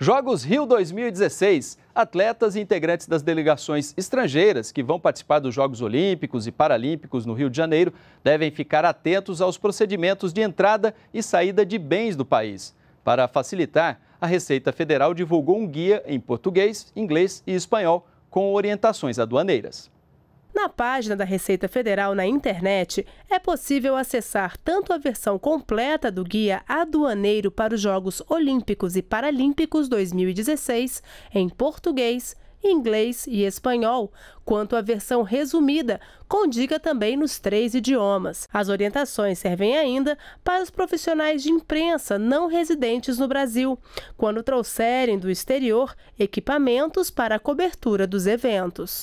Jogos Rio 2016. Atletas e integrantes das delegações estrangeiras que vão participar dos Jogos Olímpicos e Paralímpicos no Rio de Janeiro devem ficar atentos aos procedimentos de entrada e saída de bens do país. Para facilitar, a Receita Federal divulgou um guia em português, inglês e espanhol com orientações aduaneiras. Na página da Receita Federal na internet, é possível acessar tanto a versão completa do Guia Aduaneiro para os Jogos Olímpicos e Paralímpicos 2016, em português, inglês e espanhol, quanto a versão resumida, com dica também nos três idiomas. As orientações servem ainda para os profissionais de imprensa não residentes no Brasil, quando trouxerem do exterior equipamentos para a cobertura dos eventos.